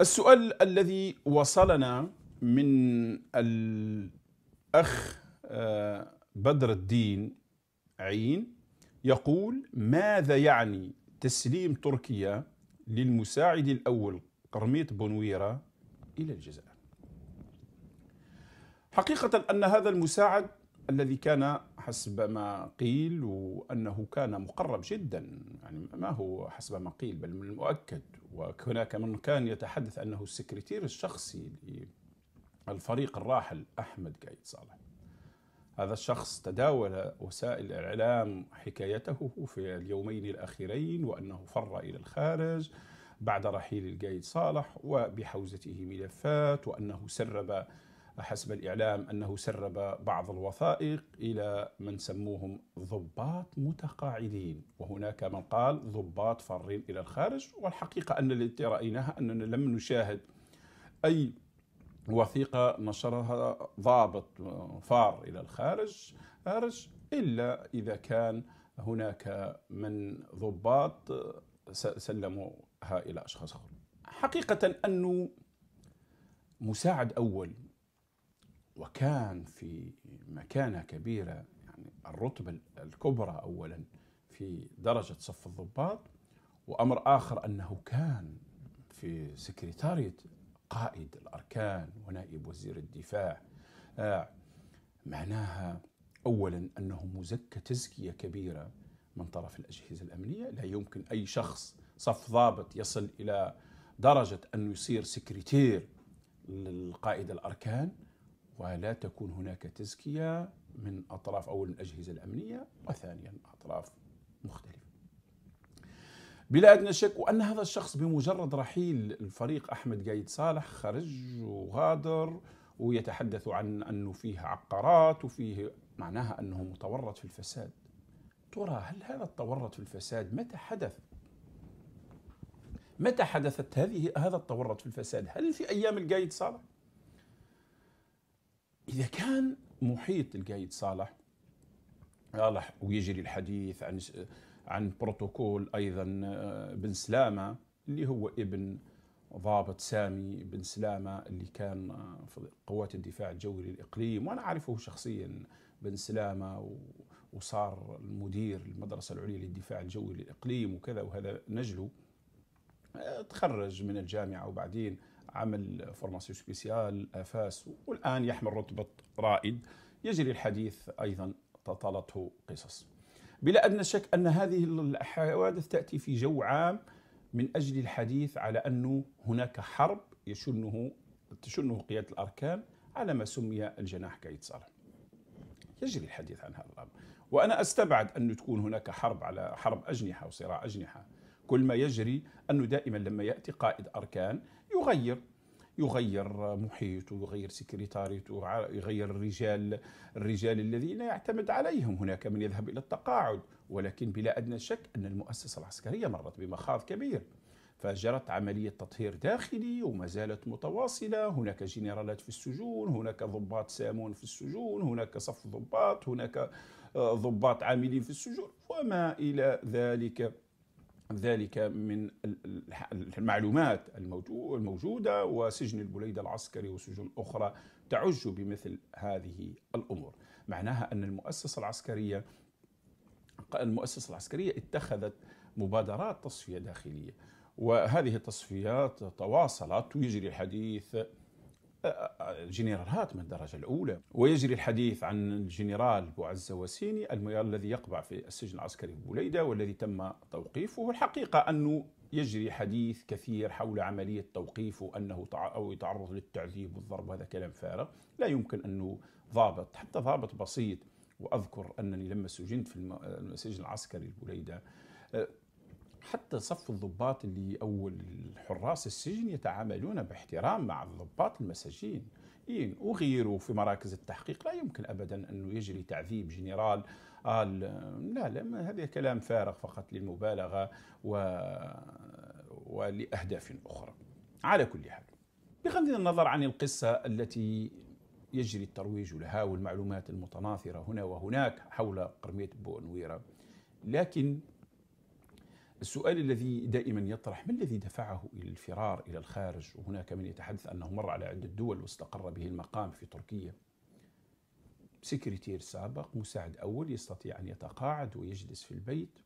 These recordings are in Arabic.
السؤال الذي وصلنا من الأخ آه، بدر الدين عين يقول ماذا يعني تسليم تركيا للمساعد الأول قرميط بونويرا إلى الجزائر حقيقة أن هذا المساعد الذي كان حسب ما قيل وأنه كان مقرب جدا يعني ما هو حسب ما قيل بل من المؤكد وهناك من كان يتحدث أنه السكرتير الشخصي للفريق الراحل أحمد قايد صالح هذا الشخص تداول وسائل الإعلام حكايته في اليومين الأخيرين وأنه فر إلى الخارج بعد رحيل القايد صالح وبحوزته ملفات وأنه سرب حسب الإعلام أنه سرب بعض الوثائق إلى من سموهم ضباط متقاعدين وهناك من قال ضباط فارين إلى الخارج والحقيقة أن التي رأيناها أننا لم نشاهد أي وثيقة نشرها ضابط فار إلى الخارج خارج إلا إذا كان هناك من ضباط سلموها إلى أشخاص آخرين حقيقة أنه مساعد أول وكان في مكانة كبيرة يعني الرتبة الكبرى أولا في درجة صف الضباط وأمر آخر أنه كان في سكرتارية قائد الأركان ونائب وزير الدفاع آه، معناها أولا أنه مزكى تزكية كبيرة من طرف الأجهزة الأمنية لا يمكن أي شخص صف ضابط يصل إلى درجة أنه يصير سكرتير للقائد الأركان ولا تكون هناك تزكية من أطراف أول الأجهزة الأمنية وثانيا أطراف مختلفة بلا أدنى شك وأن هذا الشخص بمجرد رحيل الفريق أحمد قايد صالح خرج وغادر ويتحدث عن أنه فيه عقارات وفيه معناها أنه متورط في الفساد ترى هل هذا التورط في الفساد متى حدث متى حدثت هذه هذا التورط في الفساد هل في أيام القايد صالح إذا كان محيط القايد صالح صالح ويجري الحديث عن عن بروتوكول أيضا آه، بن سلامة اللي هو ابن ضابط سامي بن سلامة اللي كان آه، في قوات الدفاع الجوي للإقليم وأنا أعرفه شخصيا بن سلامة وصار المدير المدرسة العليا للدفاع الجوي للإقليم وكذا وهذا نجله آه، تخرج من الجامعة وبعدين عمل فورماسيون سبيسيال افاس والان يحمل رتبه رائد يجري الحديث ايضا تطالته قصص بلا ادنى شك ان هذه الحوادث تاتي في جو عام من اجل الحديث على انه هناك حرب يشنه تشنه قياده الاركان على ما سمي الجناح قايد صالح. يجري الحديث عن هذا الامر، وانا استبعد ان تكون هناك حرب على حرب اجنحه وصراع اجنحه. كل ما يجري انه دائما لما ياتي قائد اركان يغير يغير محيطه يغير سكرتاريته يغير الرجال الرجال الذين يعتمد عليهم هناك من يذهب إلى التقاعد ولكن بلا أدنى شك أن المؤسسة العسكرية مرت بمخاض كبير فجرت عملية تطهير داخلي وما زالت متواصلة هناك جنرالات في السجون هناك ضباط سامون في السجون هناك صف ضباط هناك آه، ضباط عاملين في السجون وما إلى ذلك ذلك من المعلومات الموجودة وسجن البليدة العسكري وسجون أخرى تعج بمثل هذه الأمور معناها أن المؤسسة العسكرية المؤسسة العسكرية اتخذت مبادرات تصفية داخلية وهذه التصفيات تواصلت ويجري الحديث جنرال هات من الدرجة الأولى ويجري الحديث عن الجنرال بوعز وسيني الذي يقبع في السجن العسكري بوليدة والذي تم توقيفه والحقيقة أنه يجري حديث كثير حول عملية توقيفه أنه أو يتعرض للتعذيب والضرب هذا كلام فارغ لا يمكن أنه ضابط حتى ضابط بسيط وأذكر أنني لما سجنت في السجن العسكري البوليدة حتى صف الضباط اللي او الحراس السجن يتعاملون باحترام مع الضباط المساجين إيه في مراكز التحقيق لا يمكن ابدا انه يجري تعذيب جنرال قال لا لا هذا كلام فارغ فقط للمبالغه و ولاهداف اخرى على كل حال بغض النظر عن القصه التي يجري الترويج لها والمعلومات المتناثره هنا وهناك حول قرميه بونويره لكن السؤال الذي دائما يطرح ما الذي دفعه الى الفرار الى الخارج وهناك من يتحدث انه مر على عده دول واستقر به المقام في تركيا سكرتير سابق مساعد اول يستطيع ان يتقاعد ويجلس في البيت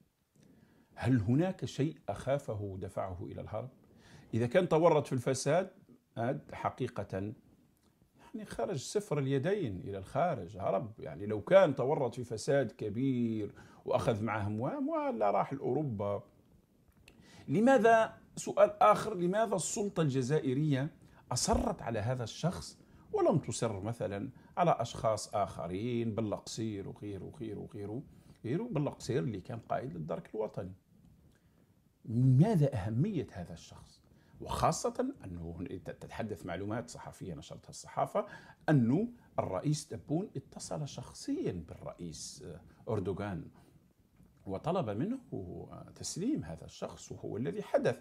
هل هناك شيء اخافه دفعه الى الهرب اذا كان تورط في الفساد حقيقه يعني خرج سفر اليدين الى الخارج هرب يعني لو كان تورط في فساد كبير واخذ معه اموال ولا راح لاوروبا لماذا سؤال آخر لماذا السلطة الجزائرية أصرت على هذا الشخص ولم تصر مثلا على أشخاص آخرين بالقصير وغيره وغيره وغيره غيره بالقصير اللي كان قائد للدرك الوطني ماذا أهمية هذا الشخص وخاصة أنه تتحدث معلومات صحفية نشرتها الصحافة أنه الرئيس تبون اتصل شخصيا بالرئيس آه، أردوغان وطلب منه تسليم هذا الشخص وهو الذي حدث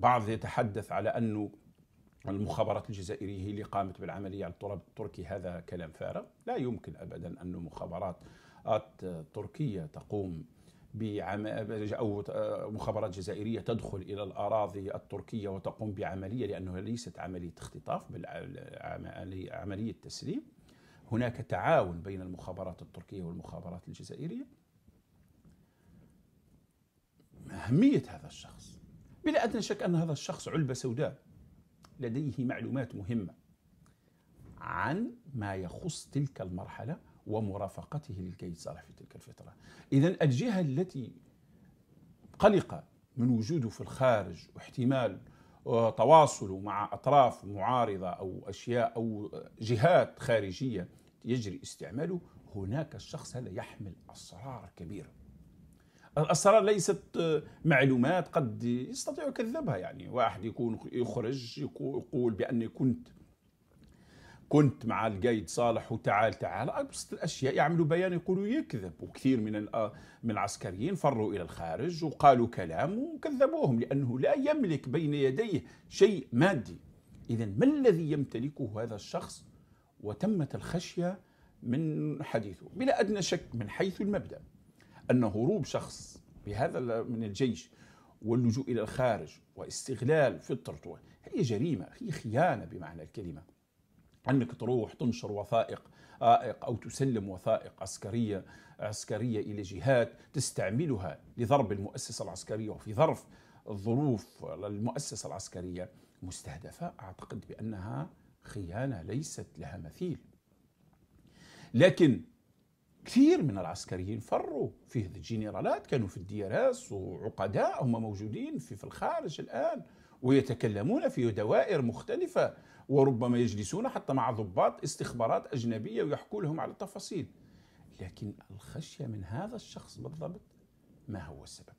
بعض يتحدث على أنه المخابرات الجزائرية هي اللي قامت بالعملية على التراب التركي هذا كلام فارغ لا يمكن أبدا أن مخابرات تركية تقوم بعم... أو آه، مخابرات جزائرية تدخل إلى الأراضي التركية وتقوم بعملية لأنها ليست عملية اختطاف بل عملية تسليم هناك تعاون بين المخابرات التركية والمخابرات الجزائرية أهمية هذا الشخص بلا أدنى شك أن هذا الشخص علبة سوداء لديه معلومات مهمة عن ما يخص تلك المرحلة ومرافقته صالح في تلك الفترة إذا الجهة التي قلقة من وجوده في الخارج واحتمال تواصله مع أطراف معارضة أو أشياء أو جهات خارجية يجري استعماله هناك الشخص هذا يحمل أسرار كبيرة الأسرار ليست معلومات قد يستطيع كذبها يعني واحد يكون يخرج يقول بأني كنت كنت مع القايد صالح وتعال تعال ابسط الاشياء يعملوا بيان يقولوا يكذب وكثير من من العسكريين فروا الى الخارج وقالوا كلام وكذبوهم لانه لا يملك بين يديه شيء مادي اذا ما الذي يمتلكه هذا الشخص وتمت الخشيه من حديثه بلا ادنى شك من حيث المبدا ان هروب شخص بهذا من الجيش واللجوء الى الخارج واستغلال فطرته هي جريمه هي خيانه بمعنى الكلمه انك تروح تنشر وثائق عائق او تسلم وثائق عسكريه عسكريه الى جهات تستعملها لضرب المؤسسه العسكريه وفي ظرف الظروف المؤسسه العسكريه مستهدفه اعتقد بانها خيانه ليست لها مثيل. لكن كثير من العسكريين فروا فيه الجنرالات كانوا في الديارات وعقداء هم موجودين في, في الخارج الان ويتكلمون في دوائر مختلفه وربما يجلسون حتى مع ضباط استخبارات أجنبية ويحكوا لهم على التفاصيل لكن الخشية من هذا الشخص بالضبط ما هو السبب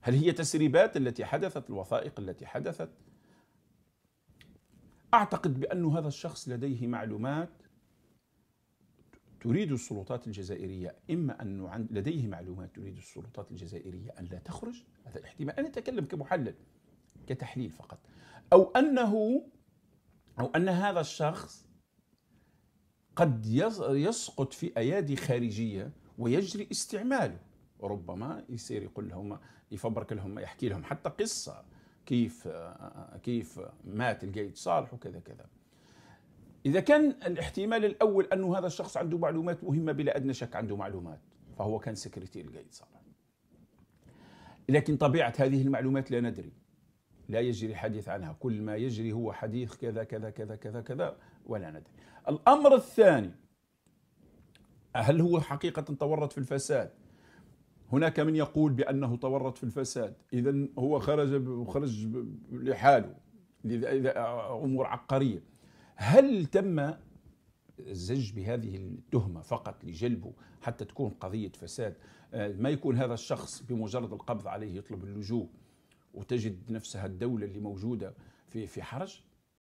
هل هي تسريبات التي حدثت الوثائق التي حدثت أعتقد بأن هذا الشخص لديه معلومات تريد السلطات الجزائرية إما أنه لديه معلومات تريد السلطات الجزائرية أن لا تخرج هذا الاحتمال أنا أتكلم كمحلل كتحليل فقط أو أنه أو أن هذا الشخص قد يسقط في أيادي خارجية ويجري استعماله ربما يصير يقول لهم يفبرك لهم يحكي لهم حتى قصة كيف كيف مات القايد صالح وكذا كذا إذا كان الاحتمال الأول أنه هذا الشخص عنده معلومات مهمة بلا أدنى شك عنده معلومات فهو كان سكرتير القايد صالح لكن طبيعة هذه المعلومات لا ندري لا يجري حديث عنها كل ما يجري هو حديث كذا كذا كذا كذا كذا ولا ندري الأمر الثاني هل هو حقيقة تورط في الفساد هناك من يقول بأنه تورط في الفساد إذا هو خرج خرج لحاله إذا أمور عبقرية هل تم الزج بهذه التهمة فقط لجلبه حتى تكون قضية فساد آه، ما يكون هذا الشخص بمجرد القبض عليه يطلب اللجوء وتجد نفسها الدولة اللي موجودة في في حرج